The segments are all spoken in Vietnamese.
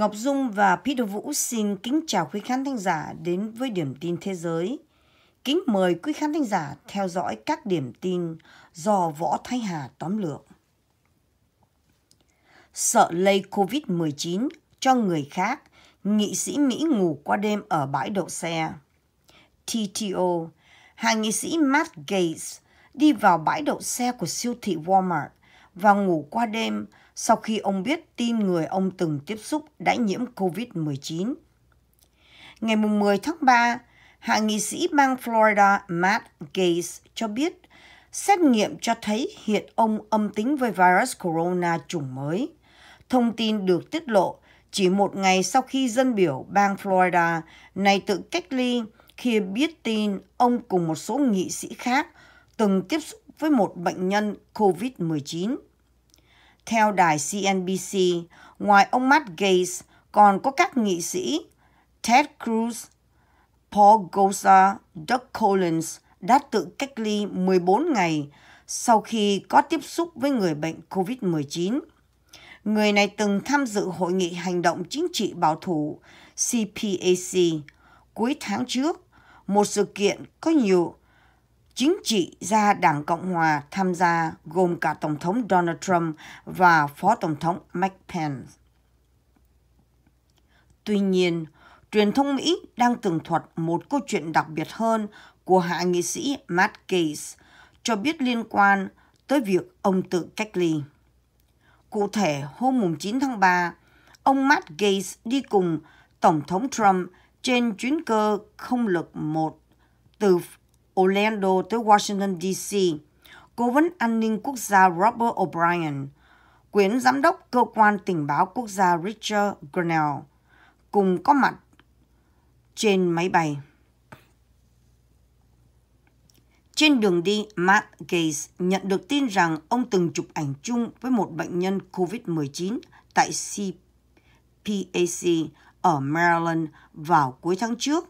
Ngọc Dung và Peter Vũ xin kính chào quý khán thính giả đến với điểm tin thế giới. Kính mời quý khán thính giả theo dõi các điểm tin do Võ Thái Hà tóm lược. Sợ lây COVID-19 cho người khác, nghị sĩ Mỹ ngủ qua đêm ở bãi đậu xe. TTO, hạ nghị sĩ Matt Gates đi vào bãi đậu xe của siêu thị Walmart và ngủ qua đêm sau khi ông biết tin người ông từng tiếp xúc đã nhiễm COVID-19. Ngày 10 tháng 3, hạ nghị sĩ bang Florida Matt Gates cho biết xét nghiệm cho thấy hiện ông âm tính với virus corona chủng mới. Thông tin được tiết lộ chỉ một ngày sau khi dân biểu bang Florida này tự cách ly khi biết tin ông cùng một số nghị sĩ khác từng tiếp xúc với một bệnh nhân COVID-19. Theo đài CNBC, ngoài ông Matt Gates, còn có các nghị sĩ Ted Cruz, Paul Gosar, Doug Collins đã tự cách ly 14 ngày sau khi có tiếp xúc với người bệnh COVID-19. Người này từng tham dự hội nghị hành động chính trị bảo thủ CPAC cuối tháng trước, một sự kiện có nhiều chính trị gia Đảng Cộng Hòa tham gia gồm cả Tổng thống Donald Trump và Phó Tổng thống Mike Pence. Tuy nhiên, truyền thông Mỹ đang tường thuật một câu chuyện đặc biệt hơn của hạ nghị sĩ Matt Gates cho biết liên quan tới việc ông tự cách ly. Cụ thể, hôm 9 tháng 3, ông Matt Gates đi cùng Tổng thống Trump trên chuyến cơ không lực 1 từ Orlando tới Washington, D.C., Cố vấn An ninh Quốc gia Robert O'Brien, quyền Giám đốc Cơ quan Tình báo Quốc gia Richard Grenell, cùng có mặt trên máy bay. Trên đường đi, Matt Gates nhận được tin rằng ông từng chụp ảnh chung với một bệnh nhân COVID-19 tại CPAC ở Maryland vào cuối tháng trước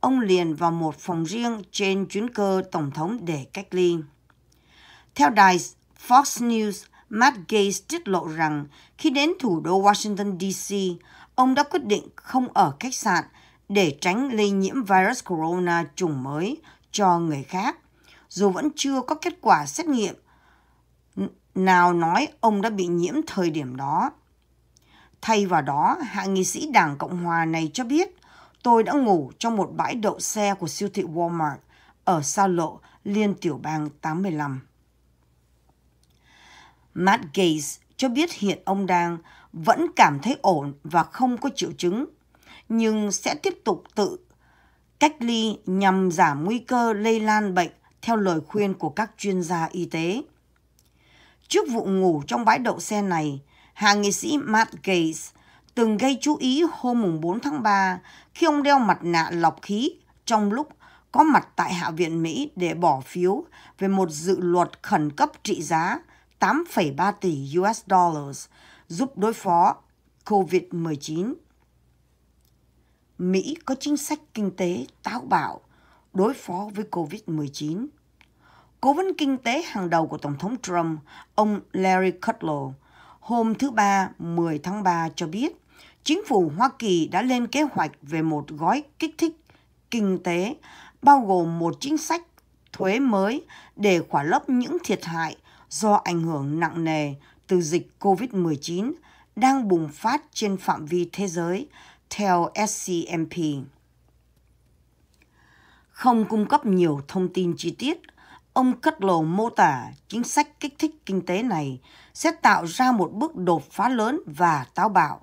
ông liền vào một phòng riêng trên chuyến cơ Tổng thống để cách ly. Theo đài Fox News, Matt Gaetz tiết lộ rằng khi đến thủ đô Washington, D.C., ông đã quyết định không ở khách sạn để tránh lây nhiễm virus corona chủng mới cho người khác, dù vẫn chưa có kết quả xét nghiệm nào nói ông đã bị nhiễm thời điểm đó. Thay vào đó, hạ nghị sĩ Đảng Cộng Hòa này cho biết tôi đã ngủ trong một bãi đậu xe của siêu thị Walmart ở xa lộ Liên Tiểu bang 85. Matt Gates cho biết hiện ông đang vẫn cảm thấy ổn và không có triệu chứng, nhưng sẽ tiếp tục tự cách ly nhằm giảm nguy cơ lây lan bệnh theo lời khuyên của các chuyên gia y tế. Trước vụ ngủ trong bãi đậu xe này, hàng nghị sĩ Matt Gates từng gây chú ý hôm 4 tháng 3 khi ông đeo mặt nạ lọc khí trong lúc có mặt tại Hạ viện Mỹ để bỏ phiếu về một dự luật khẩn cấp trị giá 8,3 tỷ US dollars giúp đối phó COVID-19. Mỹ có chính sách kinh tế táo bạo đối phó với COVID-19. Cố vấn kinh tế hàng đầu của Tổng thống Trump, ông Larry Kudlow, hôm thứ Ba 10 tháng 3 cho biết, chính phủ Hoa Kỳ đã lên kế hoạch về một gói kích thích kinh tế, bao gồm một chính sách thuế mới để khỏa lấp những thiệt hại do ảnh hưởng nặng nề từ dịch COVID-19 đang bùng phát trên phạm vi thế giới, theo SCMP. Không cung cấp nhiều thông tin chi tiết Ông cất lồ mô tả chính sách kích thích kinh tế này sẽ tạo ra một bước đột phá lớn và táo bạo,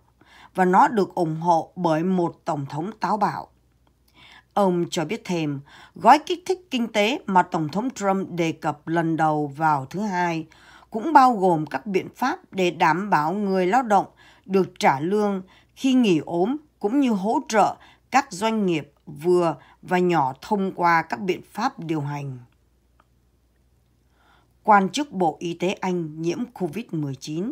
và nó được ủng hộ bởi một Tổng thống táo bạo. Ông cho biết thêm, gói kích thích kinh tế mà Tổng thống Trump đề cập lần đầu vào thứ hai cũng bao gồm các biện pháp để đảm bảo người lao động được trả lương khi nghỉ ốm cũng như hỗ trợ các doanh nghiệp vừa và nhỏ thông qua các biện pháp điều hành quan chức Bộ Y tế Anh nhiễm COVID-19.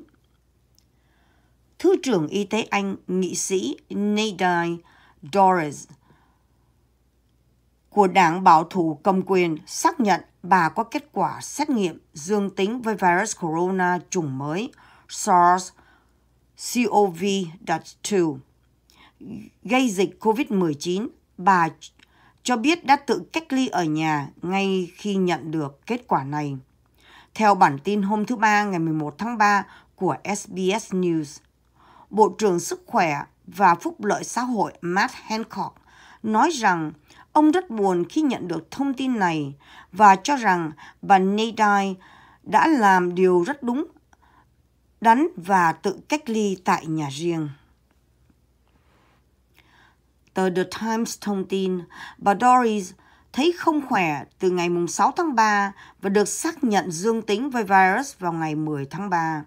Thứ trưởng Y tế Anh, nghị sĩ Nadine Doris của đảng bảo thủ cầm quyền xác nhận bà có kết quả xét nghiệm dương tính với virus corona chủng mới SARS-CoV-2 gây dịch COVID-19. Bà cho biết đã tự cách ly ở nhà ngay khi nhận được kết quả này. Theo bản tin hôm thứ Ba ngày 11 tháng 3 của SBS News, Bộ trưởng Sức khỏe và Phúc lợi xã hội Matt Hancock nói rằng ông rất buồn khi nhận được thông tin này và cho rằng bà Nadine đã làm điều rất đúng đắn và tự cách ly tại nhà riêng. Tờ The Times thông tin, bà Doris thấy không khỏe từ ngày 6 tháng 3 và được xác nhận dương tính với virus vào ngày 10 tháng 3.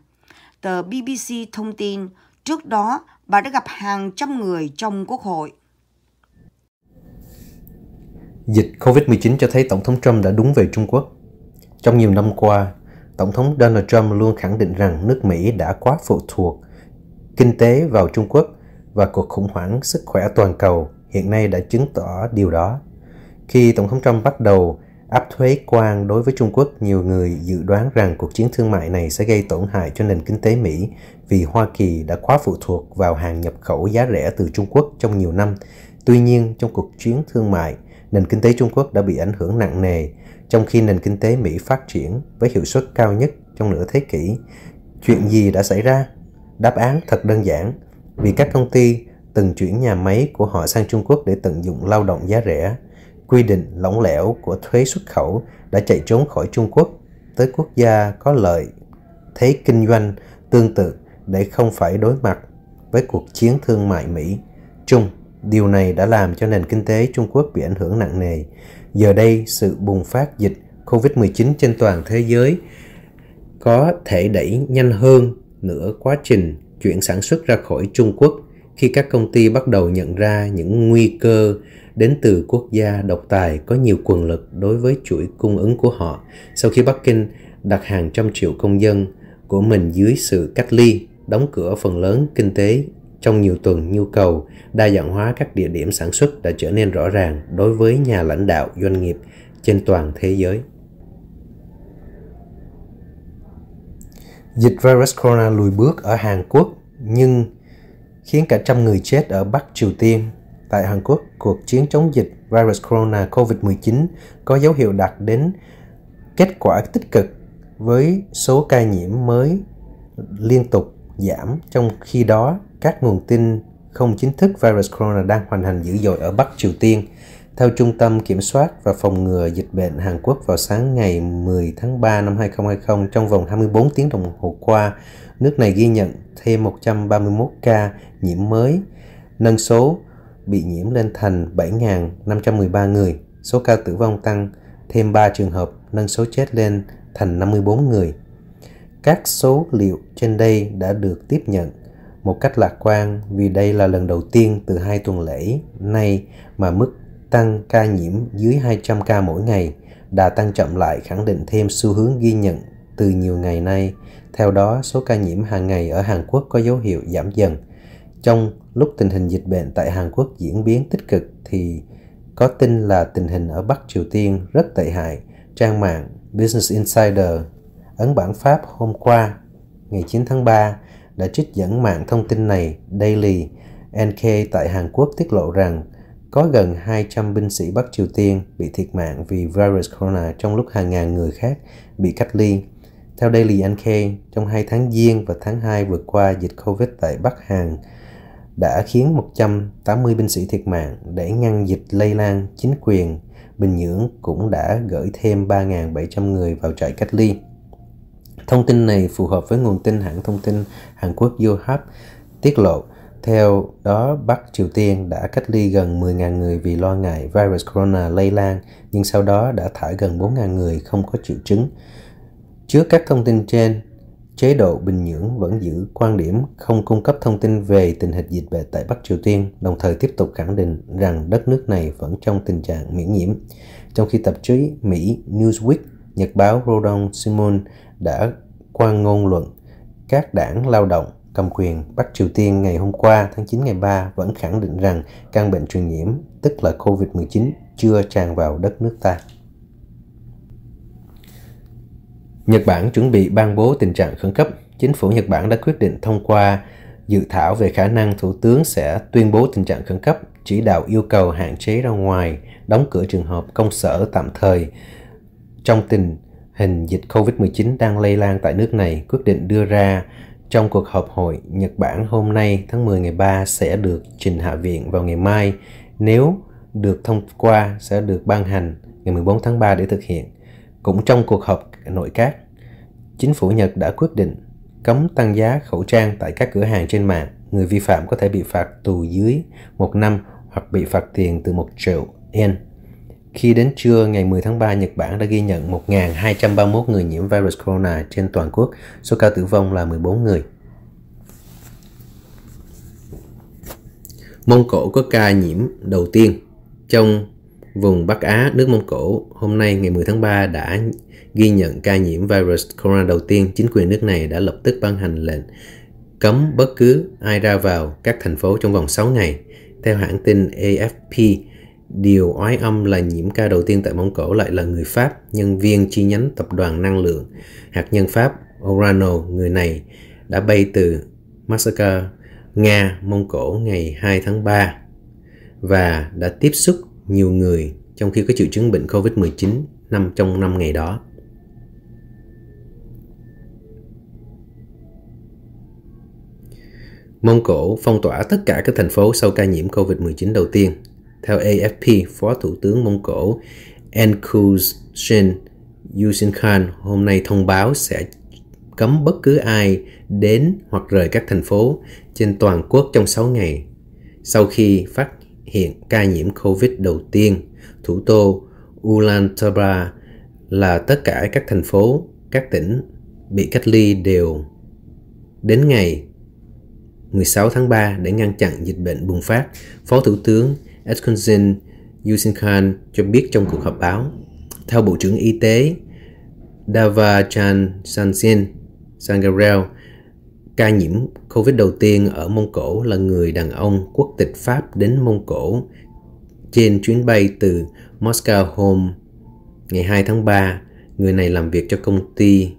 Tờ BBC thông tin trước đó bà đã gặp hàng trăm người trong quốc hội. Dịch COVID-19 cho thấy Tổng thống Trump đã đúng về Trung Quốc. Trong nhiều năm qua, Tổng thống Donald Trump luôn khẳng định rằng nước Mỹ đã quá phụ thuộc kinh tế vào Trung Quốc và cuộc khủng hoảng sức khỏe toàn cầu hiện nay đã chứng tỏ điều đó. Khi Tổng thống Trump bắt đầu áp thuế quan đối với Trung Quốc, nhiều người dự đoán rằng cuộc chiến thương mại này sẽ gây tổn hại cho nền kinh tế Mỹ vì Hoa Kỳ đã quá phụ thuộc vào hàng nhập khẩu giá rẻ từ Trung Quốc trong nhiều năm. Tuy nhiên, trong cuộc chiến thương mại, nền kinh tế Trung Quốc đã bị ảnh hưởng nặng nề, trong khi nền kinh tế Mỹ phát triển với hiệu suất cao nhất trong nửa thế kỷ. Chuyện gì đã xảy ra? Đáp án thật đơn giản, vì các công ty từng chuyển nhà máy của họ sang Trung Quốc để tận dụng lao động giá rẻ quy định lỏng lẻo của thuế xuất khẩu đã chạy trốn khỏi Trung Quốc tới quốc gia có lợi thế kinh doanh tương tự để không phải đối mặt với cuộc chiến thương mại Mỹ Trung. Điều này đã làm cho nền kinh tế Trung Quốc bị ảnh hưởng nặng nề. Giờ đây, sự bùng phát dịch COVID-19 trên toàn thế giới có thể đẩy nhanh hơn nữa quá trình chuyển sản xuất ra khỏi Trung Quốc khi các công ty bắt đầu nhận ra những nguy cơ đến từ quốc gia độc tài có nhiều quyền lực đối với chuỗi cung ứng của họ sau khi Bắc Kinh đặt hàng trăm triệu công dân của mình dưới sự cách ly, đóng cửa phần lớn kinh tế trong nhiều tuần nhu cầu đa dạng hóa các địa điểm sản xuất đã trở nên rõ ràng đối với nhà lãnh đạo doanh nghiệp trên toàn thế giới. Dịch virus corona lùi bước ở Hàn Quốc nhưng khiến cả trăm người chết ở Bắc Triều Tiên tại Hàn Quốc, cuộc chiến chống dịch virus corona COVID-19 có dấu hiệu đạt đến kết quả tích cực với số ca nhiễm mới liên tục giảm trong khi đó các nguồn tin không chính thức virus corona đang hoành hành dữ dội ở Bắc Triều Tiên. Theo Trung tâm Kiểm soát và Phòng ngừa Dịch bệnh Hàn Quốc vào sáng ngày 10 tháng 3 năm 2020, trong vòng 24 tiếng đồng hồ qua, nước này ghi nhận thêm 131 ca nhiễm mới, nâng số bị nhiễm lên thành 7.513 người, số ca tử vong tăng thêm 3 trường hợp, nâng số chết lên thành 54 người. Các số liệu trên đây đã được tiếp nhận một cách lạc quan vì đây là lần đầu tiên từ hai tuần lễ nay mà mức tăng ca nhiễm dưới 200 ca mỗi ngày đã tăng chậm lại khẳng định thêm xu hướng ghi nhận từ nhiều ngày nay. Theo đó, số ca nhiễm hàng ngày ở Hàn Quốc có dấu hiệu giảm dần trong lúc tình hình dịch bệnh tại Hàn Quốc diễn biến tích cực thì có tin là tình hình ở Bắc Triều Tiên rất tệ hại. Trang mạng Business Insider ấn bản Pháp hôm qua, ngày 9 tháng 3, đã trích dẫn mạng thông tin này Daily NK tại Hàn Quốc tiết lộ rằng có gần 200 binh sĩ Bắc Triều Tiên bị thiệt mạng vì virus corona trong lúc hàng ngàn người khác bị cách ly. Theo Daily NK, trong hai tháng Giêng và tháng 2 vừa qua, dịch COVID tại Bắc Hàn đã khiến 180 binh sĩ thiệt mạng để ngăn dịch lây lan, chính quyền Bình Nhưỡng cũng đã gửi thêm 3.700 người vào trại cách ly. Thông tin này phù hợp với nguồn tin hãng thông tin Hàn Quốc Yonhap tiết lộ. Theo đó, Bắc Triều Tiên đã cách ly gần 10.000 người vì lo ngại virus corona lây lan, nhưng sau đó đã thải gần 4.000 người không có triệu chứng. Trước các thông tin trên, chế độ Bình Nhưỡng vẫn giữ quan điểm không cung cấp thông tin về tình hình dịch bệnh tại Bắc Triều Tiên, đồng thời tiếp tục khẳng định rằng đất nước này vẫn trong tình trạng miễn nhiễm. Trong khi tạp chí Mỹ Newsweek, nhật báo Rodong Simon đã quan ngôn luận các đảng lao động cầm quyền Bắc Triều Tiên ngày hôm qua tháng 9 ngày 3 vẫn khẳng định rằng căn bệnh truyền nhiễm, tức là COVID-19, chưa tràn vào đất nước ta. Nhật Bản chuẩn bị ban bố tình trạng khẩn cấp, chính phủ Nhật Bản đã quyết định thông qua dự thảo về khả năng thủ tướng sẽ tuyên bố tình trạng khẩn cấp, chỉ đạo yêu cầu hạn chế ra ngoài, đóng cửa trường hợp công sở tạm thời. Trong tình hình dịch COVID-19 đang lây lan tại nước này, quyết định đưa ra trong cuộc họp hội Nhật Bản hôm nay tháng 10 ngày 3 sẽ được trình Hạ viện vào ngày mai. Nếu được thông qua sẽ được ban hành ngày 14 tháng 3 để thực hiện. Cũng trong cuộc họp nội các, chính phủ Nhật đã quyết định cấm tăng giá khẩu trang tại các cửa hàng trên mạng. Người vi phạm có thể bị phạt tù dưới một năm hoặc bị phạt tiền từ 1 triệu yên. Khi đến trưa ngày 10 tháng 3, Nhật Bản đã ghi nhận 1.231 người nhiễm virus corona trên toàn quốc. Số ca tử vong là 14 người. Mông Cổ có ca nhiễm đầu tiên trong vùng Bắc Á, nước Mông Cổ hôm nay ngày 10 tháng 3 đã ghi nhận ca nhiễm virus corona đầu tiên, chính quyền nước này đã lập tức ban hành lệnh cấm bất cứ ai ra vào các thành phố trong vòng 6 ngày. Theo hãng tin AFP, điều oái âm là nhiễm ca đầu tiên tại Mông Cổ lại là người Pháp, nhân viên chi nhánh tập đoàn năng lượng hạt nhân Pháp Orano, người này đã bay từ Moscow, Nga, Mông Cổ ngày 2 tháng 3 và đã tiếp xúc nhiều người trong khi có triệu chứng bệnh COVID-19 năm trong năm ngày đó. Mông Cổ phong tỏa tất cả các thành phố sau ca nhiễm COVID-19 đầu tiên. Theo AFP, Phó Thủ tướng Mông Cổ Enkurshin Yusin Khan hôm nay thông báo sẽ cấm bất cứ ai đến hoặc rời các thành phố trên toàn quốc trong 6 ngày sau khi phát hiện ca nhiễm COVID đầu tiên. Thủ đô Ulaanbaatar là tất cả các thành phố, các tỉnh bị cách ly đều đến ngày 16 tháng 3 để ngăn chặn dịch bệnh bùng phát, Phó Thủ tướng Eskunzin Yusin cho biết trong cuộc họp báo. Theo Bộ trưởng Y tế Davachan Sansin Sangarel, ca nhiễm COVID đầu tiên ở Mông Cổ là người đàn ông quốc tịch Pháp đến Mông Cổ trên chuyến bay từ Moscow hôm ngày 2 tháng 3. Người này làm việc cho công ty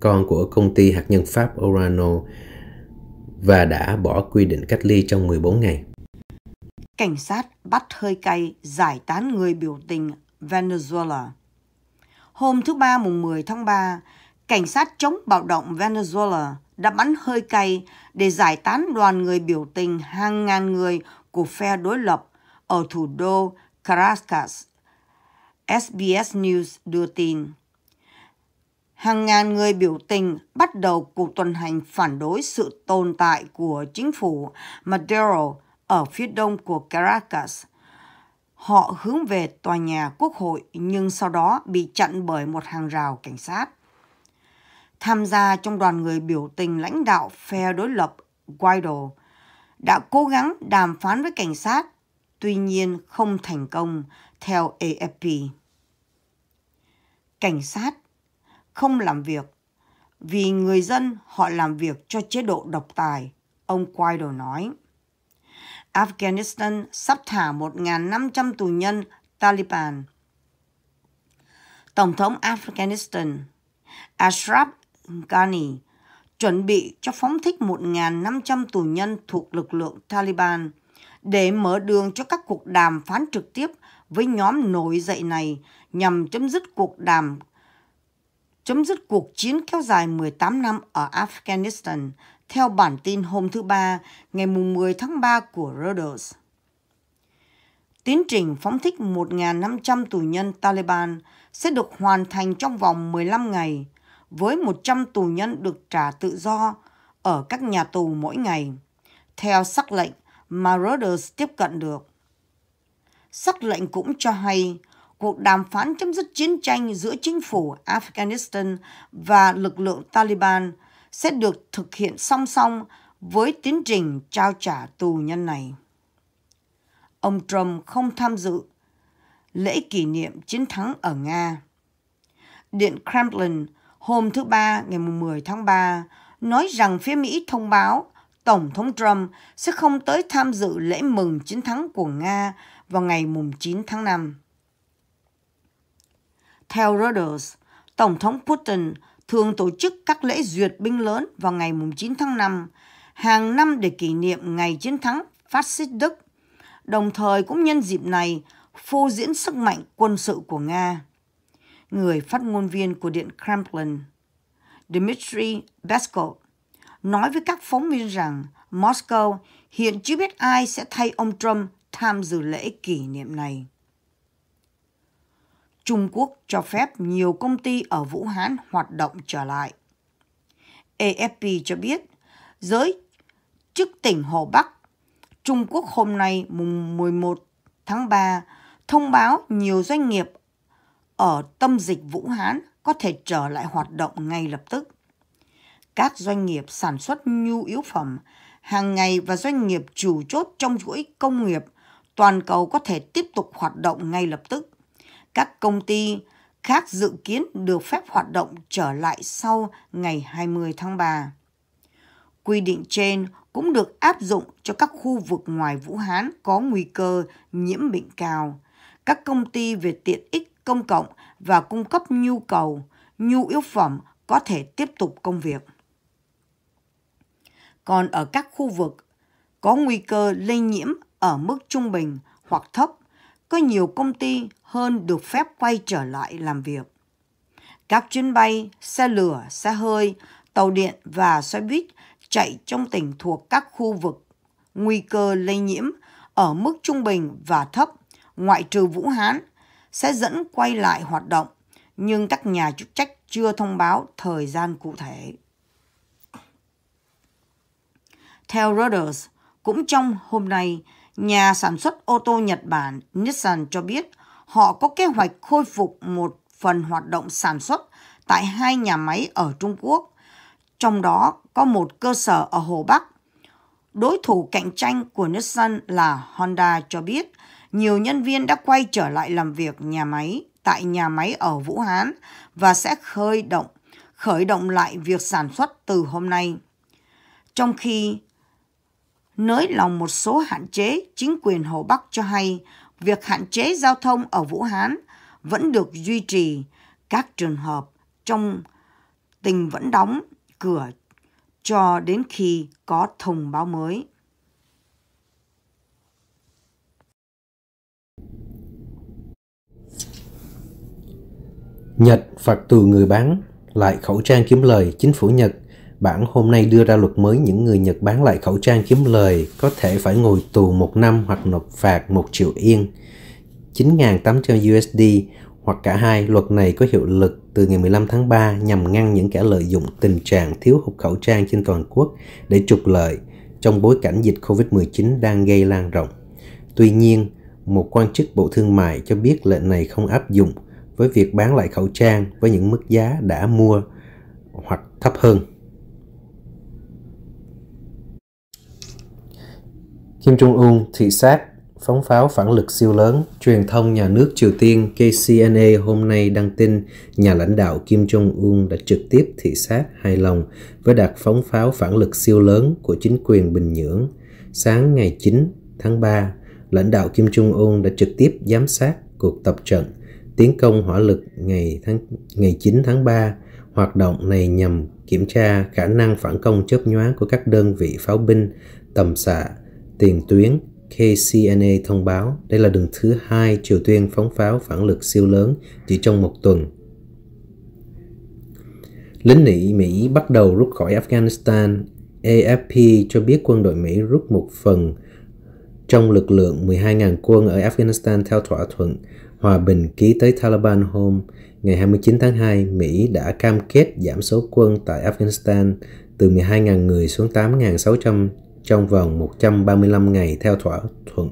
con của công ty hạt nhân Pháp Orano và đã bỏ quy định cách ly trong 14 ngày. Cảnh sát bắt hơi cay giải tán người biểu tình Venezuela. Hôm thứ Ba mùng 10 tháng 3, cảnh sát chống bạo động Venezuela đã bắn hơi cay để giải tán đoàn người biểu tình hàng ngàn người của phe đối lập ở thủ đô Caracas. SBS News đưa tin hàng ngàn người biểu tình bắt đầu cuộc tuần hành phản đối sự tồn tại của chính phủ Maduro ở phía đông của Caracas. Họ hướng về tòa nhà quốc hội nhưng sau đó bị chặn bởi một hàng rào cảnh sát. Tham gia trong đoàn người biểu tình lãnh đạo phe đối lập Guaido đã cố gắng đàm phán với cảnh sát, tuy nhiên không thành công theo AFP. Cảnh sát không làm việc. Vì người dân họ làm việc cho chế độ độc tài, ông Guaido nói. Afghanistan sắp thả 1.500 tù nhân Taliban. Tổng thống Afghanistan Ashraf Ghani chuẩn bị cho phóng thích 1.500 tù nhân thuộc lực lượng Taliban để mở đường cho các cuộc đàm phán trực tiếp với nhóm nổi dậy này nhằm chấm dứt cuộc đàm chấm dứt cuộc chiến kéo dài 18 năm ở Afghanistan, theo bản tin hôm thứ Ba, ngày 10 tháng 3 của Reuters. Tiến trình phóng thích 1.500 tù nhân Taliban sẽ được hoàn thành trong vòng 15 ngày, với 100 tù nhân được trả tự do ở các nhà tù mỗi ngày, theo sắc lệnh mà Reuters tiếp cận được. Sắc lệnh cũng cho hay cuộc đàm phán chấm dứt chiến tranh giữa chính phủ Afghanistan và lực lượng Taliban sẽ được thực hiện song song với tiến trình trao trả tù nhân này. Ông Trump không tham dự lễ kỷ niệm chiến thắng ở Nga. Điện Kremlin hôm thứ Ba ngày 10 tháng 3 nói rằng phía Mỹ thông báo Tổng thống Trump sẽ không tới tham dự lễ mừng chiến thắng của Nga vào ngày 9 tháng 5. Theo Reuters, Tổng thống Putin thường tổ chức các lễ duyệt binh lớn vào ngày 9 tháng 5, hàng năm để kỷ niệm ngày chiến thắng phát xít Đức. Đồng thời cũng nhân dịp này phô diễn sức mạnh quân sự của Nga. Người phát ngôn viên của Điện Kremlin, Dmitry Peskov, nói với các phóng viên rằng Moscow hiện chưa biết ai sẽ thay ông Trump tham dự lễ kỷ niệm này. Trung Quốc cho phép nhiều công ty ở Vũ Hán hoạt động trở lại. AFP cho biết, giới chức tỉnh Hồ Bắc, Trung Quốc hôm nay mùng 11 tháng 3 thông báo nhiều doanh nghiệp ở tâm dịch Vũ Hán có thể trở lại hoạt động ngay lập tức. Các doanh nghiệp sản xuất nhu yếu phẩm hàng ngày và doanh nghiệp chủ chốt trong chuỗi công nghiệp toàn cầu có thể tiếp tục hoạt động ngay lập tức. Các công ty khác dự kiến được phép hoạt động trở lại sau ngày 20 tháng 3. Quy định trên cũng được áp dụng cho các khu vực ngoài Vũ Hán có nguy cơ nhiễm bệnh cao. Các công ty về tiện ích công cộng và cung cấp nhu cầu, nhu yếu phẩm có thể tiếp tục công việc. Còn ở các khu vực có nguy cơ lây nhiễm ở mức trung bình hoặc thấp, có nhiều công ty hơn được phép quay trở lại làm việc. Các chuyến bay, xe lửa, xe hơi, tàu điện và xe buýt chạy trong tỉnh thuộc các khu vực nguy cơ lây nhiễm ở mức trung bình và thấp, ngoại trừ Vũ Hán, sẽ dẫn quay lại hoạt động, nhưng các nhà chức trách chưa thông báo thời gian cụ thể. Theo Reuters, cũng trong hôm nay, nhà sản xuất ô tô Nhật Bản Nissan cho biết họ có kế hoạch khôi phục một phần hoạt động sản xuất tại hai nhà máy ở Trung Quốc, trong đó có một cơ sở ở Hồ Bắc. Đối thủ cạnh tranh của Nissan là Honda cho biết nhiều nhân viên đã quay trở lại làm việc nhà máy tại nhà máy ở Vũ Hán và sẽ khởi động khởi động lại việc sản xuất từ hôm nay. Trong khi nới lòng một số hạn chế, chính quyền Hồ Bắc cho hay việc hạn chế giao thông ở Vũ Hán vẫn được duy trì các trường hợp trong tình vẫn đóng cửa cho đến khi có thông báo mới. Nhật phạt từ người bán lại khẩu trang kiếm lời chính phủ Nhật – Bản hôm nay đưa ra luật mới những người Nhật bán lại khẩu trang kiếm lời có thể phải ngồi tù một năm hoặc nộp phạt một triệu yên, 9.800 USD hoặc cả hai, luật này có hiệu lực từ ngày 15 tháng 3 nhằm ngăn những kẻ lợi dụng tình trạng thiếu hụt khẩu trang trên toàn quốc để trục lợi trong bối cảnh dịch COVID-19 đang gây lan rộng. Tuy nhiên, một quan chức Bộ Thương mại cho biết lệnh này không áp dụng với việc bán lại khẩu trang với những mức giá đã mua hoặc thấp hơn. Kim Jong-un thị sát phóng pháo phản lực siêu lớn. Truyền thông nhà nước Triều Tiên KCNA hôm nay đăng tin nhà lãnh đạo Kim Jong-un đã trực tiếp thị sát hài lòng với đợt phóng pháo phản lực siêu lớn của chính quyền Bình Nhưỡng. Sáng ngày 9 tháng 3, lãnh đạo Kim Jong-un đã trực tiếp giám sát cuộc tập trận tiến công hỏa lực ngày tháng ngày 9 tháng 3. Hoạt động này nhằm kiểm tra khả năng phản công chớp nhoáng của các đơn vị pháo binh tầm xạ tiền tuyến KCNA thông báo đây là đường thứ hai Triều Tiên phóng pháo phản lực siêu lớn chỉ trong một tuần. Lính nị Mỹ bắt đầu rút khỏi Afghanistan. AFP cho biết quân đội Mỹ rút một phần trong lực lượng 12.000 quân ở Afghanistan theo thỏa thuận hòa bình ký tới Taliban hôm ngày 29 tháng 2, Mỹ đã cam kết giảm số quân tại Afghanistan từ 12.000 người xuống 8.600 trong vòng 135 ngày theo thỏa thuận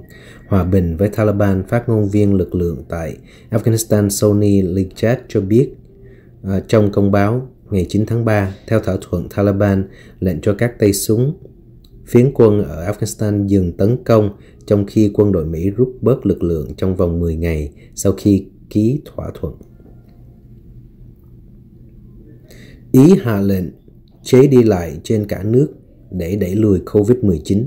hòa bình với Taliban, phát ngôn viên lực lượng tại Afghanistan Sony Lichat cho biết uh, trong công báo ngày 9 tháng 3, theo thỏa thuận Taliban lệnh cho các tay súng phiến quân ở Afghanistan dừng tấn công trong khi quân đội Mỹ rút bớt lực lượng trong vòng 10 ngày sau khi ký thỏa thuận. Ý hạ lệnh chế đi lại trên cả nước để đẩy lùi COVID-19.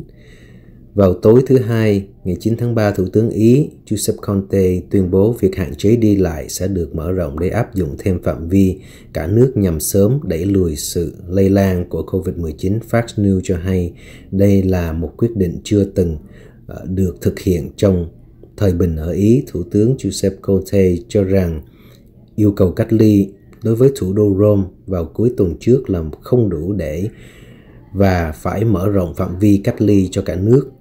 Vào tối thứ Hai, ngày 9 tháng 3, Thủ tướng Ý Giuseppe Conte tuyên bố việc hạn chế đi lại sẽ được mở rộng để áp dụng thêm phạm vi cả nước nhằm sớm đẩy lùi sự lây lan của COVID-19. Fox News cho hay đây là một quyết định chưa từng ờ, được thực hiện trong thời bình ở Ý. Thủ tướng Giuseppe Conte cho rằng yêu cầu cách ly đối với thủ đô Rome vào cuối tuần trước là không đủ để và phải mở rộng phạm vi cách ly cho cả nước.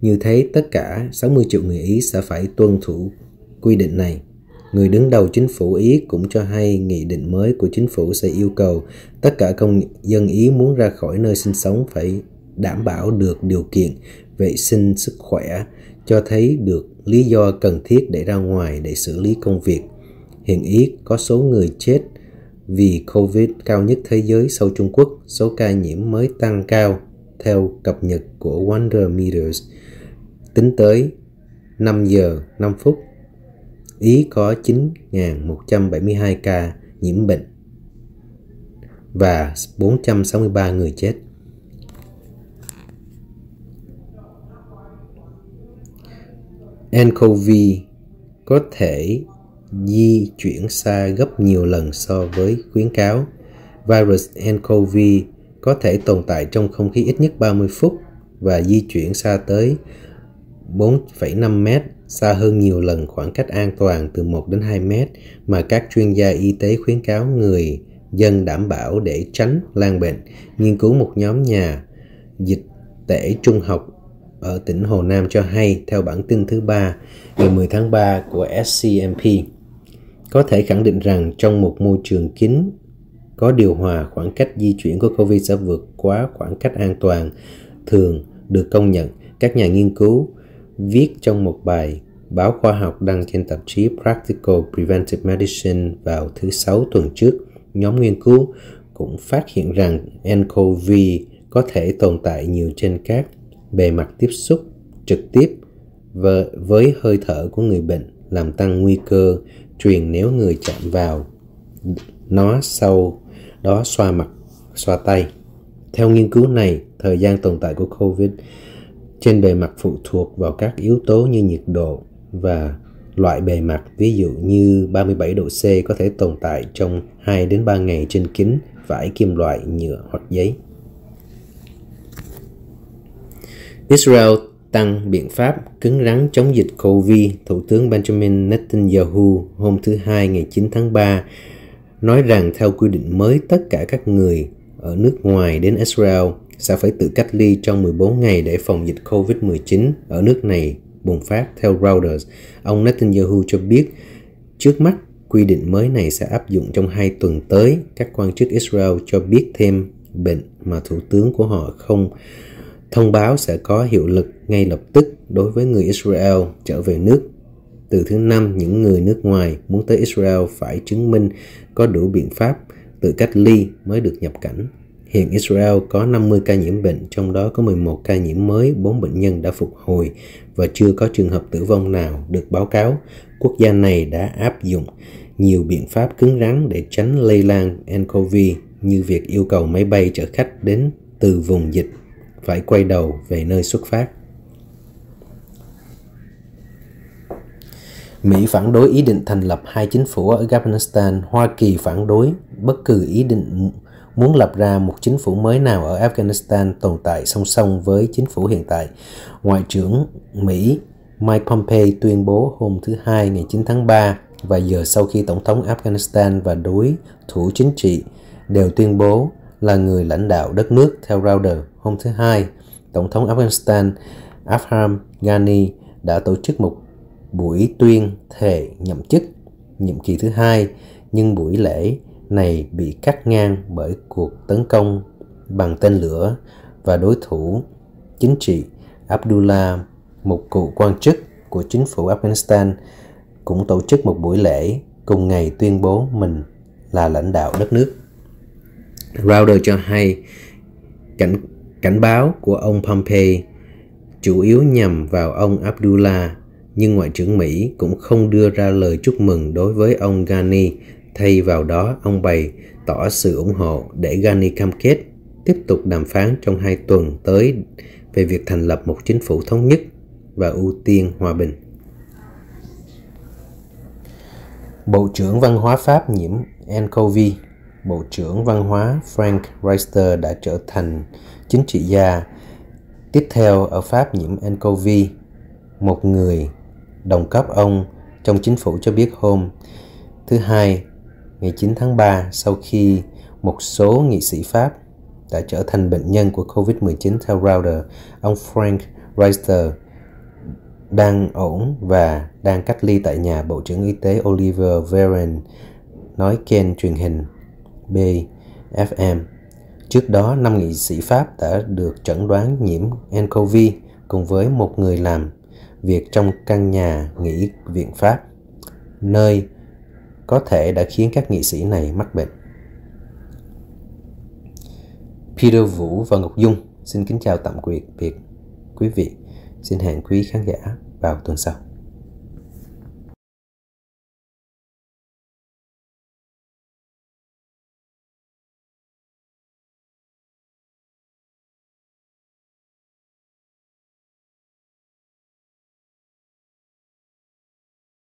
Như thế, tất cả 60 triệu người Ý sẽ phải tuân thủ quy định này. Người đứng đầu chính phủ Ý cũng cho hay nghị định mới của chính phủ sẽ yêu cầu tất cả công dân Ý muốn ra khỏi nơi sinh sống phải đảm bảo được điều kiện vệ sinh sức khỏe, cho thấy được lý do cần thiết để ra ngoài để xử lý công việc. Hiện Ý có số người chết vì COVID cao nhất thế giới sau Trung Quốc, số ca nhiễm mới tăng cao theo cập nhật của Wonder Meters. Tính tới 5 giờ 5 phút, Ý có 9.172 ca nhiễm bệnh và 463 người chết. nCoV có thể di chuyển xa gấp nhiều lần so với khuyến cáo. Virus nCoV có thể tồn tại trong không khí ít nhất 30 phút và di chuyển xa tới 4,5 mét, xa hơn nhiều lần khoảng cách an toàn từ 1 đến 2 mét mà các chuyên gia y tế khuyến cáo người dân đảm bảo để tránh lan bệnh. Nghiên cứu một nhóm nhà dịch tễ trung học ở tỉnh Hồ Nam cho hay theo bản tin thứ ba ngày 10 tháng 3 của SCMP. Có thể khẳng định rằng trong một môi trường kín có điều hòa khoảng cách di chuyển của COVID sẽ vượt quá khoảng cách an toàn thường được công nhận. Các nhà nghiên cứu viết trong một bài báo khoa học đăng trên tạp chí Practical Preventive Medicine vào thứ Sáu tuần trước. Nhóm nghiên cứu cũng phát hiện rằng nCoV có thể tồn tại nhiều trên các bề mặt tiếp xúc trực tiếp với hơi thở của người bệnh làm tăng nguy cơ truyền nếu người chạm vào nó sau đó xoa mặt, xoa tay. Theo nghiên cứu này, thời gian tồn tại của COVID trên bề mặt phụ thuộc vào các yếu tố như nhiệt độ và loại bề mặt, ví dụ như 37 độ C có thể tồn tại trong 2 đến 3 ngày trên kính, vải kim loại, nhựa hoặc giấy. Israel tăng biện pháp cứng rắn chống dịch COVID, Thủ tướng Benjamin Netanyahu hôm thứ Hai ngày 9 tháng 3 nói rằng theo quy định mới tất cả các người ở nước ngoài đến Israel sẽ phải tự cách ly trong 14 ngày để phòng dịch COVID-19 ở nước này bùng phát theo Reuters. Ông Netanyahu cho biết trước mắt quy định mới này sẽ áp dụng trong hai tuần tới. Các quan chức Israel cho biết thêm bệnh mà thủ tướng của họ không Thông báo sẽ có hiệu lực ngay lập tức đối với người Israel trở về nước. Từ thứ năm, những người nước ngoài muốn tới Israel phải chứng minh có đủ biện pháp tự cách ly mới được nhập cảnh. Hiện Israel có 50 ca nhiễm bệnh, trong đó có 11 ca nhiễm mới, 4 bệnh nhân đã phục hồi và chưa có trường hợp tử vong nào được báo cáo. Quốc gia này đã áp dụng nhiều biện pháp cứng rắn để tránh lây lan nCoV như việc yêu cầu máy bay chở khách đến từ vùng dịch phải quay đầu về nơi xuất phát. Mỹ phản đối ý định thành lập hai chính phủ ở Afghanistan, Hoa Kỳ phản đối bất cứ ý định muốn lập ra một chính phủ mới nào ở Afghanistan tồn tại song song với chính phủ hiện tại. Ngoại trưởng Mỹ Mike Pompeo tuyên bố hôm thứ Hai ngày 9 tháng 3 và giờ sau khi Tổng thống Afghanistan và đối thủ chính trị đều tuyên bố là người lãnh đạo đất nước theo Reuters hôm thứ Hai, Tổng thống Afghanistan Afram Ghani đã tổ chức một buổi tuyên thệ nhậm chức nhiệm kỳ thứ hai, nhưng buổi lễ này bị cắt ngang bởi cuộc tấn công bằng tên lửa và đối thủ chính trị Abdullah, một cựu quan chức của chính phủ Afghanistan, cũng tổ chức một buổi lễ cùng ngày tuyên bố mình là lãnh đạo đất nước. Rauder cho hay cảnh cảnh báo của ông Pompeo chủ yếu nhằm vào ông Abdullah, nhưng Ngoại trưởng Mỹ cũng không đưa ra lời chúc mừng đối với ông Ghani. Thay vào đó, ông bày tỏ sự ủng hộ để Ghani cam kết tiếp tục đàm phán trong hai tuần tới về việc thành lập một chính phủ thống nhất và ưu tiên hòa bình. Bộ trưởng Văn hóa Pháp nhiễm Ncovi Bộ trưởng Văn hóa Frank Reister đã trở thành chính trị gia tiếp theo ở Pháp nhiễm nCoV. Một người đồng cấp ông trong chính phủ cho biết hôm thứ hai ngày 9 tháng 3 sau khi một số nghị sĩ Pháp đã trở thành bệnh nhân của COVID-19 theo Reuters, ông Frank Reister đang ổn và đang cách ly tại nhà Bộ trưởng Y tế Oliver veren nói kênh truyền hình BFM. Trước đó, 5 nghị sĩ Pháp đã được chẩn đoán nhiễm nCoV cùng với một người làm việc trong căn nhà nghỉ viện Pháp, nơi có thể đã khiến các nghị sĩ này mắc bệnh. Peter Vũ và Ngọc Dung xin kính chào tạm biệt biệt quý vị. Xin hẹn quý khán giả vào tuần sau.